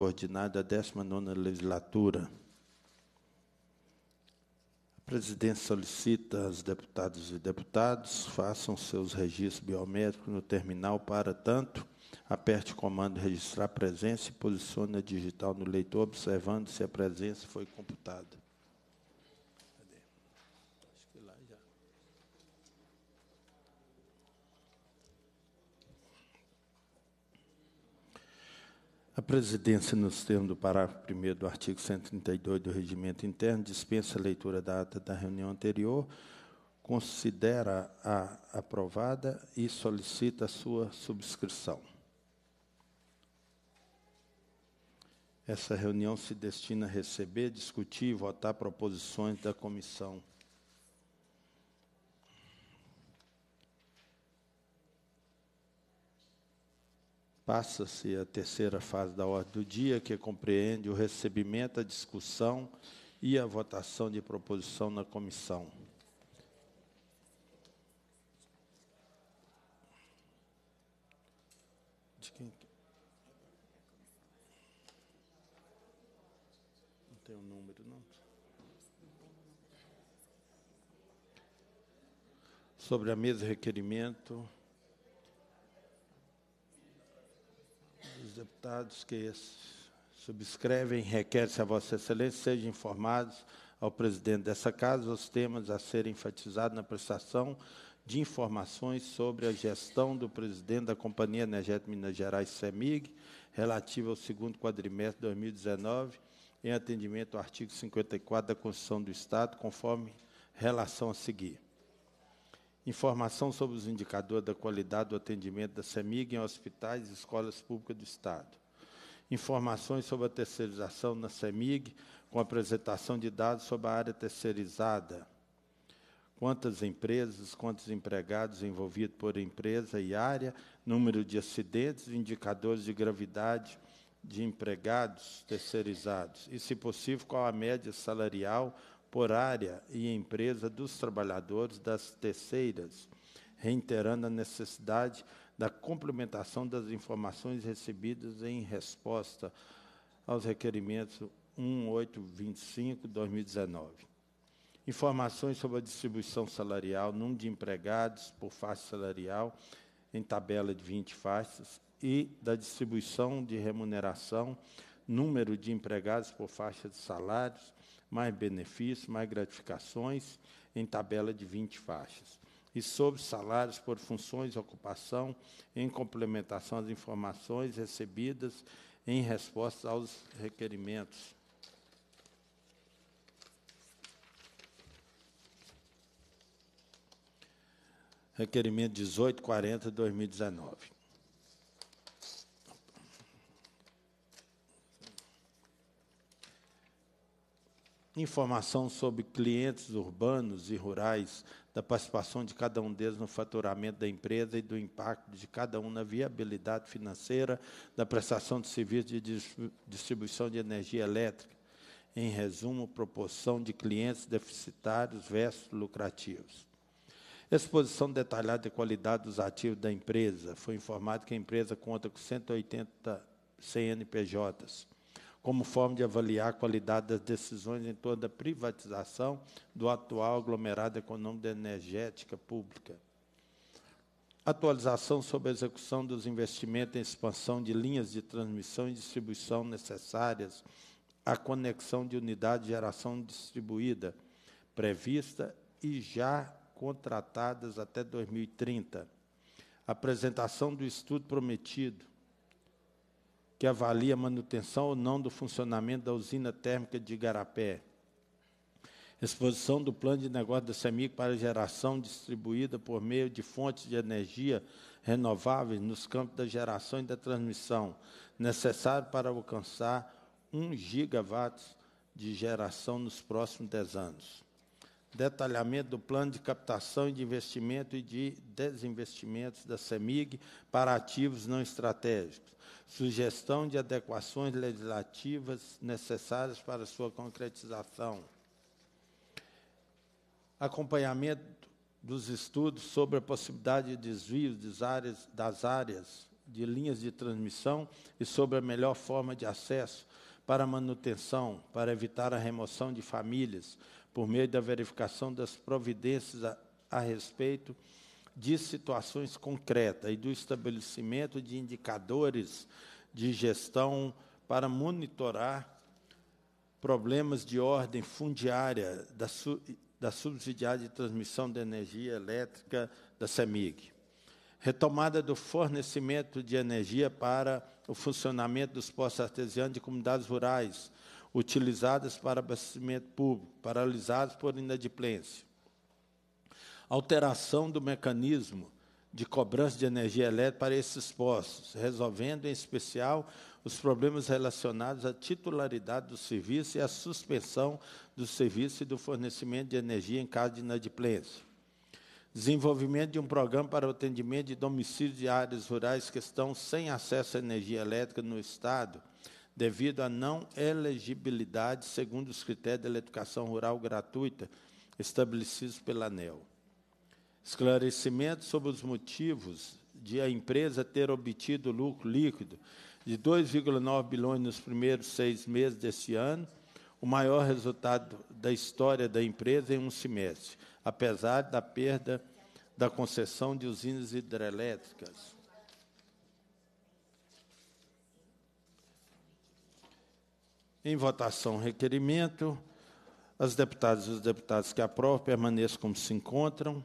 ordinário da 19ª legislatura. A presidência solicita aos deputados e deputados façam seus registros biométricos no terminal para tanto aperte o comando registrar presença e posicione a digital no leitor observando se a presença foi computada. A presidência, nos termos do parágrafo 1 do artigo 132 do Regimento Interno, dispensa a leitura da ata da reunião anterior, considera a aprovada e solicita a sua subscrição. Essa reunião se destina a receber, discutir e votar proposições da comissão Passa-se a terceira fase da ordem do dia, que compreende o recebimento, a discussão e a votação de proposição na comissão. De quem? Não tem o um número, não. Sobre a mesa requerimento deputados que subscrevem requer-se a Vossa Excelência sejam informados ao presidente dessa casa os temas a serem enfatizados na prestação de informações sobre a gestão do presidente da Companhia Energética Minas Gerais, CEMIG, relativa ao segundo quadrimestre de 2019, em atendimento ao artigo 54 da Constituição do Estado, conforme relação a seguir informação sobre os indicadores da qualidade do atendimento da CEMIG em hospitais e escolas públicas do Estado. Informações sobre a terceirização na CEMIG, com apresentação de dados sobre a área terceirizada. Quantas empresas, quantos empregados envolvidos por empresa e área, número de acidentes, indicadores de gravidade de empregados terceirizados. E, se possível, qual a média salarial por área e empresa dos trabalhadores das terceiras, reiterando a necessidade da complementação das informações recebidas em resposta aos requerimentos 1825-2019. Informações sobre a distribuição salarial, número de empregados por faixa salarial em tabela de 20 faixas e da distribuição de remuneração, número de empregados por faixa de salários, mais benefícios, mais gratificações, em tabela de 20 faixas. E sobre salários por funções e ocupação, em complementação às informações recebidas em resposta aos requerimentos. Requerimento 1840 2019. informação sobre clientes urbanos e rurais, da participação de cada um deles no faturamento da empresa e do impacto de cada um na viabilidade financeira da prestação de serviço de distribuição de energia elétrica. Em resumo, proporção de clientes deficitários versus lucrativos. Exposição detalhada e de qualidade dos ativos da empresa. Foi informado que a empresa conta com 180 CNPJs como forma de avaliar a qualidade das decisões em toda a privatização do atual aglomerado econômico da energética pública. Atualização sobre a execução dos investimentos em expansão de linhas de transmissão e distribuição necessárias à conexão de unidade de geração distribuída prevista e já contratadas até 2030. Apresentação do estudo prometido que avalia a manutenção ou não do funcionamento da usina térmica de Igarapé. Exposição do plano de negócio da Semig para geração distribuída por meio de fontes de energia renováveis nos campos da geração e da transmissão, necessário para alcançar 1 gigawatts de geração nos próximos 10 anos. Detalhamento do plano de captação e de investimento e de desinvestimentos da CEMIG para ativos não estratégicos sugestão de adequações legislativas necessárias para sua concretização, acompanhamento dos estudos sobre a possibilidade de desvios das áreas de linhas de transmissão e sobre a melhor forma de acesso para manutenção, para evitar a remoção de famílias, por meio da verificação das providências a, a respeito de situações concretas e do estabelecimento de indicadores de gestão para monitorar problemas de ordem fundiária da, su, da subsidiária de transmissão de energia elétrica da CEMIG. Retomada do fornecimento de energia para o funcionamento dos postos artesianos de comunidades rurais, utilizadas para abastecimento público, paralisados por inadimplência alteração do mecanismo de cobrança de energia elétrica para esses postos, resolvendo, em especial, os problemas relacionados à titularidade do serviço e à suspensão do serviço e do fornecimento de energia em caso de inadimplência. Desenvolvimento de um programa para o atendimento de domicílios de áreas rurais que estão sem acesso à energia elétrica no Estado, devido à não elegibilidade segundo os critérios da educação rural gratuita estabelecidos pela ANEL esclarecimento sobre os motivos de a empresa ter obtido lucro líquido de 2,9 bilhões nos primeiros seis meses deste ano, o maior resultado da história da empresa em um semestre, apesar da perda da concessão de usinas hidrelétricas. Em votação, requerimento. As deputadas e os deputados que aprovam permaneçam como se encontram.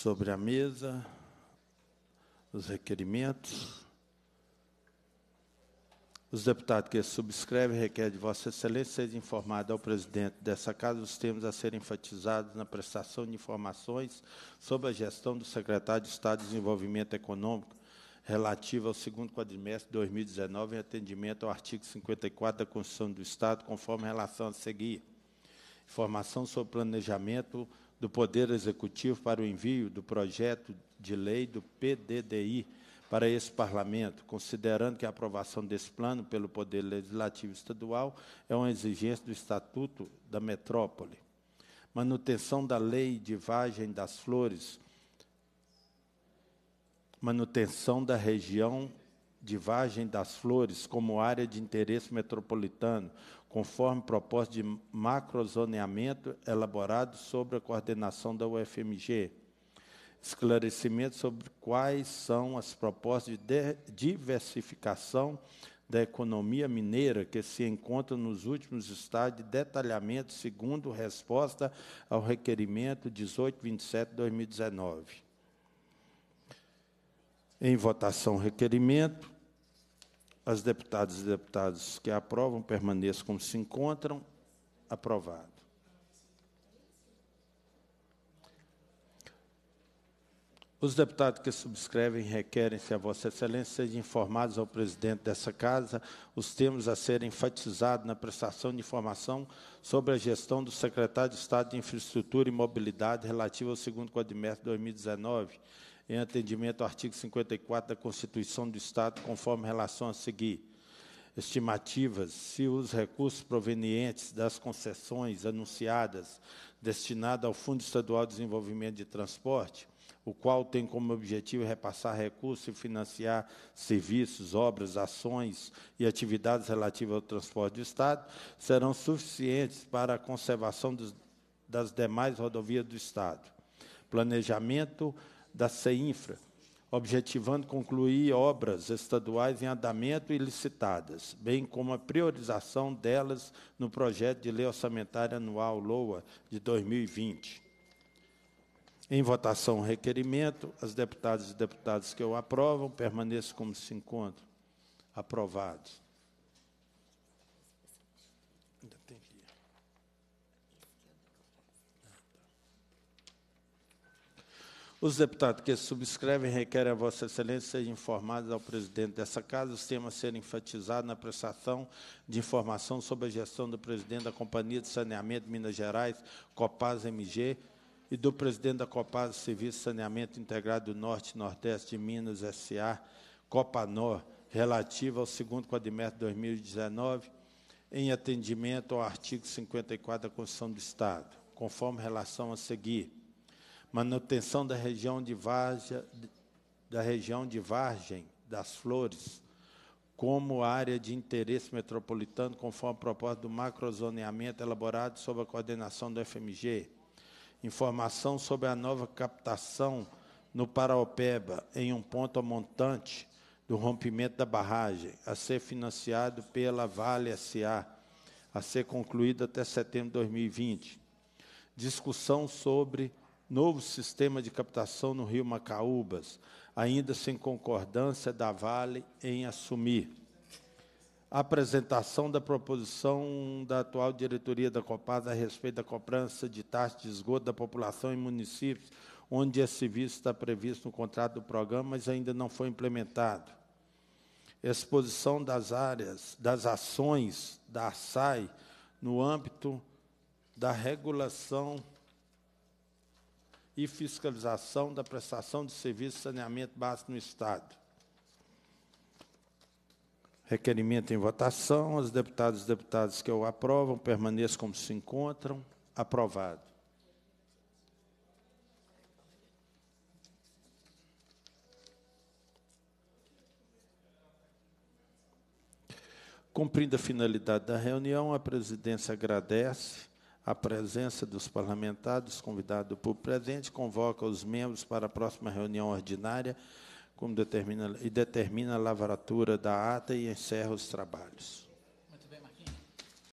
sobre a mesa os requerimentos. Os deputados que subscrevem requer de Vossa Excelência seja informado ao presidente dessa casa os temas a serem enfatizados na prestação de informações sobre a gestão do secretário de Estado de Desenvolvimento Econômico relativa ao segundo quadrimestre de 2019 em atendimento ao artigo 54 da Constituição do Estado, conforme a relação a seguir. Informação sobre planejamento do Poder Executivo para o envio do projeto de lei do PDDI para esse Parlamento, considerando que a aprovação desse plano pelo Poder Legislativo Estadual é uma exigência do Estatuto da Metrópole. Manutenção da Lei de Vagem das Flores, manutenção da região de Vargem das Flores como área de interesse metropolitano, conforme proposta de macrozoneamento elaborado sobre a coordenação da UFMG. Esclarecimento sobre quais são as propostas de diversificação da economia mineira que se encontra nos últimos estágios de detalhamento, segundo resposta ao requerimento 1827-2019. Em votação, requerimento. As deputadas e deputados que aprovam permaneçam como se encontram. Aprovado. Os deputados que subscrevem requerem-se a Vossa Excelência sejam informados ao presidente dessa Casa os termos a serem enfatizados na prestação de informação sobre a gestão do secretário de Estado de Infraestrutura e Mobilidade relativa ao segundo quadrimestre de 2019 em atendimento ao artigo 54 da Constituição do Estado, conforme relação a seguir. Estimativas, se os recursos provenientes das concessões anunciadas destinadas ao Fundo Estadual de Desenvolvimento de Transporte, o qual tem como objetivo repassar recursos e financiar serviços, obras, ações e atividades relativas ao transporte do Estado, serão suficientes para a conservação dos, das demais rodovias do Estado. Planejamento, da CEINFRA, objetivando concluir obras estaduais em andamento e licitadas, bem como a priorização delas no projeto de lei orçamentária anual LOA de 2020. Em votação requerimento, as deputadas e deputados que o aprovam permaneçam como se encontram. Aprovados. Os deputados que subscrevem requerem a Vossa Excelência seja informados ao presidente dessa casa o tema ser enfatizado na prestação de informação sobre a gestão do presidente da Companhia de Saneamento de Minas Gerais, Copasa MG, e do presidente da Copasa Serviço de Saneamento Integrado do Norte e Nordeste de Minas SA, Copanor, relativa ao segundo quadrimestre de 2019, em atendimento ao artigo 54 da Constituição do Estado, conforme relação a seguir manutenção da região de Varja, da região de Vargem das Flores como área de interesse metropolitano, conforme a proposta do macrozoneamento elaborado sob a coordenação do FMG. Informação sobre a nova captação no Paraopeba, em um ponto montante do rompimento da barragem, a ser financiado pela Vale SA, a ser concluída até setembro de 2020. Discussão sobre novo sistema de captação no Rio Macaúbas, ainda sem concordância da Vale em assumir. A apresentação da proposição da atual diretoria da Copasa a respeito da cobrança de taxa de esgoto da população em municípios onde esse é serviço está previsto no contrato do programa, mas ainda não foi implementado. Exposição das áreas, das ações da ASAI no âmbito da regulação e fiscalização da prestação de serviço de saneamento básico no Estado. Requerimento em votação. As deputadas e deputados que o aprovam permaneçam como se encontram. Aprovado. Cumprindo a finalidade da reunião, a presidência agradece a presença dos parlamentares, convidado por presente, convoca os membros para a próxima reunião ordinária como determina, e determina a lavratura da ata e encerra os trabalhos.